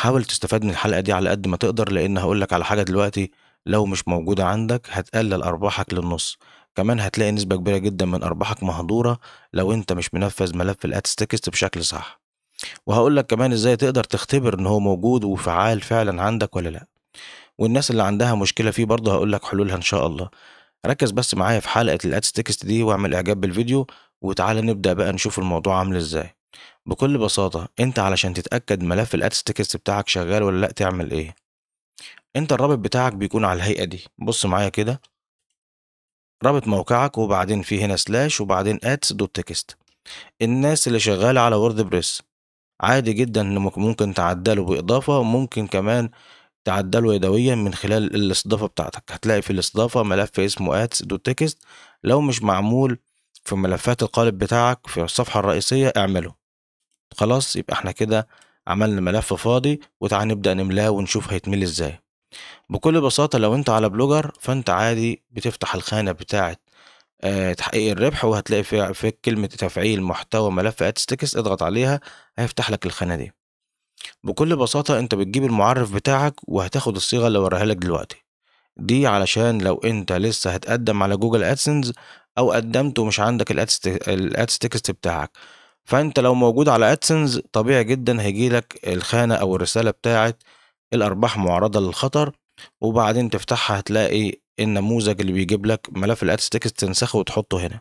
حاول تستفاد من الحلقة دي على قد ما تقدر لأن هقولك على حاجة دلوقتي لو مش موجودة عندك هتقلل أرباحك للنص كمان هتلاقي نسبة كبيرة جدا من أرباحك مهدورة لو أنت مش منفذ ملف الأتس تكست بشكل صح وهقولك كمان إزاي تقدر تختبر إن هو موجود وفعال فعلا عندك ولا لأ والناس اللي عندها مشكلة فيه برضه هقولك حلولها إن شاء الله ركز بس معايا في حلقة الأتس تكست دي واعمل إعجاب بالفيديو وتعالى نبدأ بقى نشوف الموضوع عامل إزاي بكل بساطة انت علشان تتأكد ملف الادس تكست بتاعك شغال ولا لا تعمل ايه انت الرابط بتاعك بيكون على الهيئة دي بص معايا كده رابط موقعك وبعدين في هنا سلاش وبعدين اتس دوت تكست الناس اللي شغالة على ووردبريس عادي جدا ممكن تعدله باضافة ممكن كمان تعدله يدويا من خلال الاستضافة بتاعتك هتلاقي في الاستضافة ملف اسمه اتس دوت تكست لو مش معمول في ملفات القالب بتاعك في الصفحة الرئيسية اعمله خلاص يبقى احنا كده عملنا ملف فاضي وتعال نبدأ نملاه ونشوف هيتملي ازاي بكل بساطة لو انت على بلوجر فانت عادي بتفتح الخانة بتاعة آه، تحقيق الربح وهتلاقي في في كلمة تفعيل محتوى ملف ادستكس اضغط عليها هيفتح لك الخانة دي بكل بساطة انت بتجيب المعرف بتاعك وهتاخد الصيغة اللي وراها لك دلوقتي دي علشان لو انت لسه هتقدم على جوجل ادسنس او قدمت ومش عندك الادستكست بتاعك فانت لو موجود على ادسنز طبيعي جدا هيجيلك الخانة او الرسالة بتاعة الارباح معرضة للخطر وبعدين تفتحها هتلاقي النموذج اللي بيجيب لك ملف الادس تكست تنسخه وتحطه هنا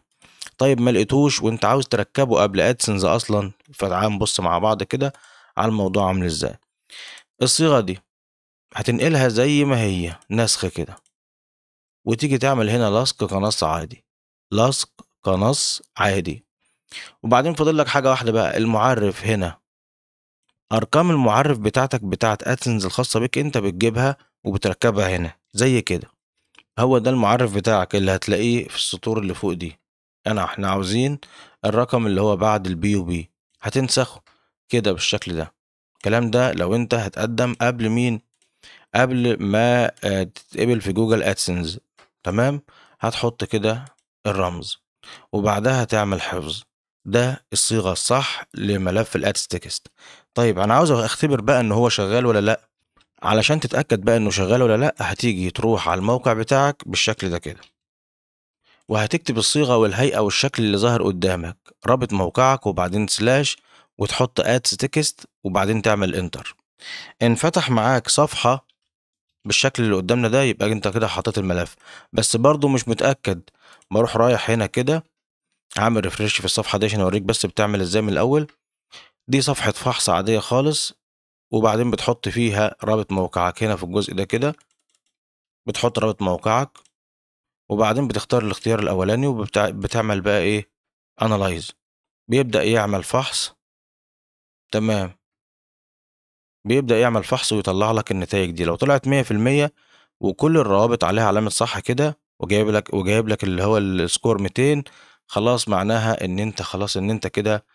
طيب ما لقيتوش وانت عاوز تركبه قبل ادسنز اصلا فتعال نبص مع بعض كده على الموضوع عامل ازاي الصيغة دي هتنقلها زي ما هي نسخ كده وتيجي تعمل هنا لصق كنص عادي لصق كنص عادي وبعدين فاضل لك حاجه واحده بقى المعرف هنا ارقام المعرف بتاعتك بتاعت ادسنس الخاصه بك انت بتجيبها وبتركبها هنا زي كده هو ده المعرف بتاعك اللي هتلاقيه في السطور اللي فوق دي انا احنا عاوزين الرقم اللي هو بعد البي وبي هتنسخه كده بالشكل ده الكلام ده لو انت هتقدم قبل مين قبل ما آه، تتقبل في جوجل ادسنس تمام هتحط كده الرمز وبعدها تعمل حفظ ده الصيغة الصح لملف الادس تكست طيب أنا عاوز أختبر بقى إن هو شغال ولا لأ علشان تتأكد بقى إنه شغال ولا لأ هتيجي تروح على الموقع بتاعك بالشكل ده كده وهتكتب الصيغة والهيئة والشكل اللي ظاهر قدامك رابط موقعك وبعدين سلاش وتحط ادس تكست وبعدين تعمل انتر انفتح معاك صفحة بالشكل اللي قدامنا ده يبقى انت كده حطيت الملف بس برضو مش متأكد بروح رايح هنا كده هعمل ريفرش في الصفحة دي عشان اوريك بس بتعمل ازاي من الاول دي صفحة فحص عادية خالص وبعدين بتحط فيها رابط موقعك هنا في الجزء ده كده بتحط رابط موقعك وبعدين بتختار الاختيار الاولاني وبتعمل بقى ايه انالايز بيبدأ يعمل فحص تمام بيبدأ يعمل فحص ويطلع لك النتائج دي لو طلعت مية في المية وكل الروابط عليها علامة صح كده وجايب لك وجايب لك اللي هو السكور 200 خلاص معناها ان انت خلاص ان انت كده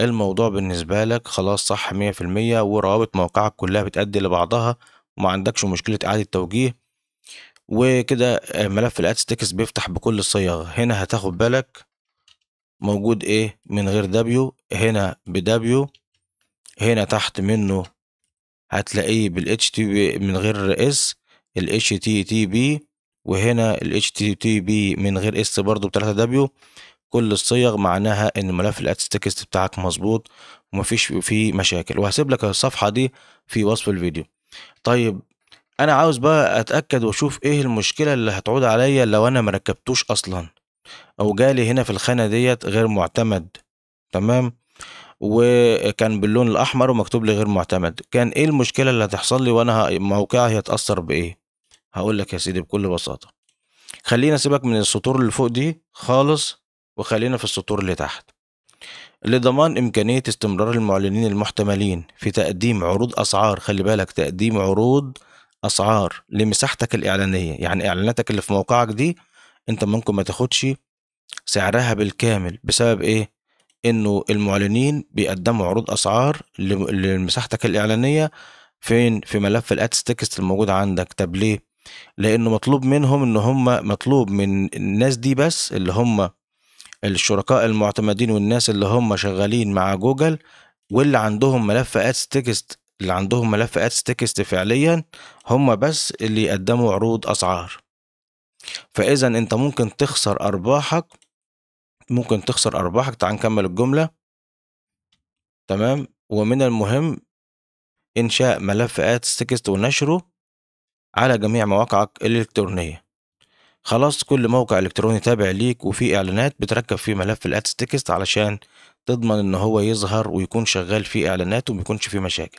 الموضوع بالنسبة لك خلاص صح مية في المية وروابط موقعك كلها بتأدي لبعضها وما عندكش مشكلة إعادة توجيه وكده آه، ملف الأتستكس بيفتح بكل الصيغ هنا هتاخد بالك موجود إيه من غير دبليو هنا بدبليو هنا تحت منه هتلاقيه بالاتش تي بي من غير اس الاتش تي تي بي وهنا الاتش تي تي بي من غير اس برضه بتلاتة دبليو كل الصيغ معناها ان ملف الاتستكست بتاعك مظبوط ومفيش فيه مشاكل وهسيب لك الصفحه دي في وصف الفيديو طيب انا عاوز بقى اتاكد واشوف ايه المشكله اللي هتعود عليا لو انا مركبتوش اصلا او جالي هنا في الخانه ديت غير معتمد تمام وكان باللون الاحمر ومكتوب لي غير معتمد كان ايه المشكله اللي هتحصل لي وانا موقعي هيتاثر بايه هقول لك يا سيدي بكل بساطه خلينا سيبك من السطور اللي فوق دي خالص وخلينا في السطور اللي تحت لضمان إمكانية استمرار المعلنين المحتملين في تقديم عروض أسعار خلي بالك تقديم عروض أسعار لمساحتك الإعلانية يعني إعلاناتك اللي في موقعك دي أنت ممكن ما تاخدش سعرها بالكامل بسبب إيه؟ إنه المعلنين بيقدموا عروض أسعار لمساحتك الإعلانية فين؟ في ملف الأدس تكست الموجود عندك طب ليه؟ لأنه مطلوب منهم إن هم مطلوب من الناس دي بس اللي هم الشركاء المعتمدين والناس اللي هم شغالين مع جوجل واللي عندهم ملف ادس تكست اللي عندهم ملف ادس تكست فعليا هم بس اللي يقدموا عروض اسعار فاذا انت ممكن تخسر ارباحك ممكن تخسر ارباحك تعال نكمل الجمله تمام ومن المهم انشاء ملف ادس تكست ونشره على جميع مواقعك الالكترونيه خلاص كل موقع الكتروني تابع ليك وفيه اعلانات بتركب فيه ملف الادس تكست علشان تضمن ان هو يظهر ويكون شغال فيه اعلانات وما يكونش فيه مشاكل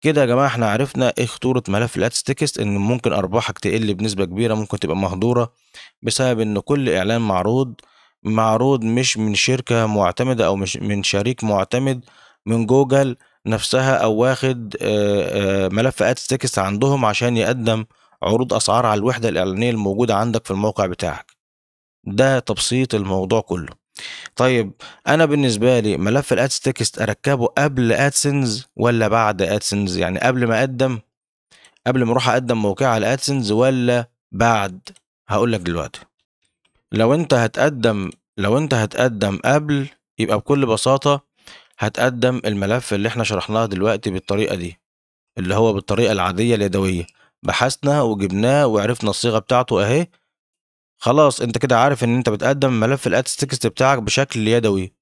كده يا جماعه احنا عرفنا ايه خطوره ملف الادس تكست ان ممكن ارباحك تقل بنسبه كبيره ممكن تبقى مهدوره بسبب ان كل اعلان معروض معروض مش من شركه معتمده او مش من شريك معتمد من جوجل نفسها او واخد ملف ادس تكست عندهم عشان يقدم عروض أسعار على الوحدة الإعلانية الموجودة عندك في الموقع بتاعك ده تبسيط الموضوع كله طيب انا بالنسبه لي ملف الأدس تكست اركبه قبل ادسنز ولا بعد ادسنز يعني قبل ما اقدم قبل ما اروح اقدم موقع على ادسنز ولا بعد هقول لك دلوقتي لو انت هتقدم لو انت هتقدم قبل يبقى بكل بساطه هتقدم الملف اللي احنا شرحناه دلوقتي بالطريقه دي اللي هو بالطريقه العاديه اليدويه بحثنا وجبناه وعرفنا الصيغه بتاعته اهي خلاص انت كده عارف ان انت بتقدم ملف الادز تكست بتاعك بشكل يدوي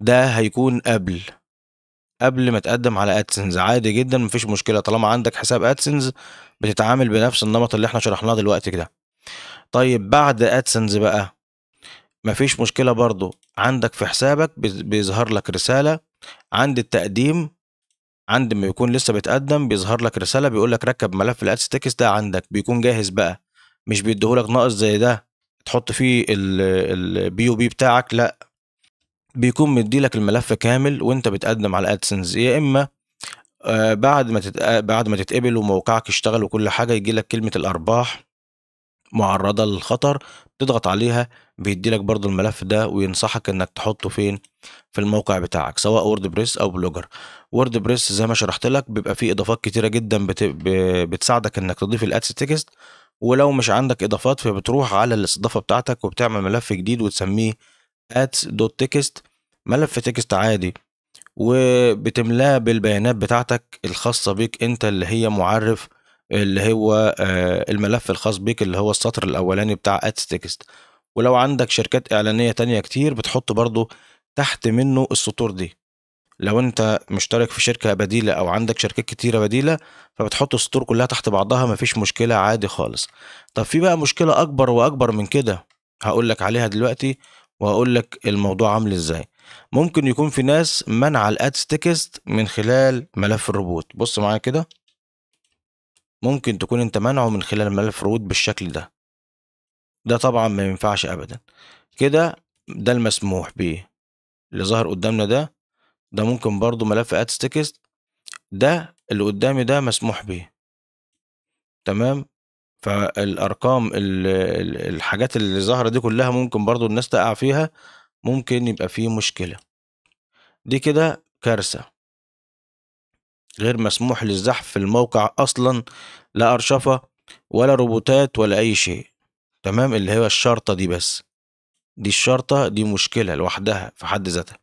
ده هيكون قبل قبل ما تقدم على ادسنز عادي جدا مفيش مشكله طالما عندك حساب ادسنز بتتعامل بنفس النمط اللي احنا شرحناه دلوقتي كده طيب بعد ادسنز بقى مفيش مشكله برضو عندك في حسابك بيظهر لك رساله عند التقديم عند ما يكون لسه بيتقدم بيظهر لك رساله بيقول لك ركب ملف الادس تكست ده عندك بيكون جاهز بقى مش بيديهولك ناقص زي ده تحط فيه البي يو بي بتاعك لا بيكون مديلك الملف كامل وانت بتقدم على ادسنس يا اما آه، بعد ما تتق... آه، بعد ما تتقبل وموقعك اشتغل وكل حاجه يجي لك كلمه الارباح معرضه للخطر تضغط عليها بيدي لك برضو الملف ده وينصحك انك تحطه فين في الموقع بتاعك سواء وورد بريس او بلوجر وورد بريس زي ما شرحت لك بيبقى فيه اضافات كتيره جدا بت... بتساعدك انك تضيف الادس تكست ولو مش عندك اضافات فبتروح على الاستضافه بتاعتك وبتعمل ملف جديد وتسميه دوت تكست ملف تكست عادي وبتملاه بالبيانات بتاعتك الخاصه بيك انت اللي هي معرف اللي هو آه، الملف الخاص بيك اللي هو السطر الاولاني بتاع ادز تكست ولو عندك شركات اعلانيه تانية كتير بتحط برضو تحت منه السطور دي لو انت مشترك في شركه بديله او عندك شركات كتيره بديله فبتحط السطور كلها تحت بعضها مفيش مشكله عادي خالص طب في بقى مشكله اكبر واكبر من كده هقول لك عليها دلوقتي وهقول لك الموضوع عامل ازاي ممكن يكون في ناس منع الادز تكست من خلال ملف الروبوت بص معايا كده ممكن تكون انت منعه من خلال ملف بالشكل ده ده طبعا ما ينفعش ابدا كده ده المسموح بيه اللي ظهر قدامنا ده ده ممكن برضو ملف ادز تكست ده اللي قدامي ده مسموح بيه تمام فالارقام الحاجات اللي ظاهره دي كلها ممكن برضو الناس تقع فيها ممكن يبقى فيه مشكله دي كده كارثه غير مسموح للزحف في الموقع أصلا لا أرشفة ولا روبوتات ولا أي شيء تمام اللي هو الشرطة دي بس دي الشرطة دي مشكلة لوحدها في حد ذاتها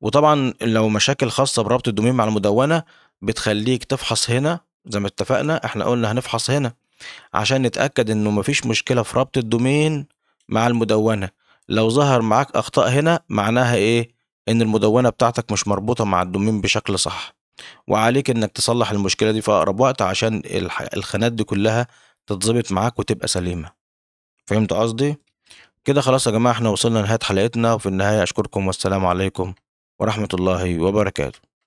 وطبعا لو مشاكل خاصة بربط الدومين مع المدونة بتخليك تفحص هنا زي ما اتفقنا احنا قلنا هنفحص هنا عشان نتأكد انه مفيش مشكلة في ربط الدومين مع المدونة لو ظهر معاك اخطاء هنا معناها ايه ان المدونة بتاعتك مش مربوطة مع الدومين بشكل صح وعليك انك تصلح المشكله دي في اقرب وقت عشان الخانات دي كلها تتظبط معاك وتبقى سليمه فهمت قصدي كده خلاص يا جماعه احنا وصلنا لنهايه حلقتنا وفي النهايه اشكركم والسلام عليكم ورحمه الله وبركاته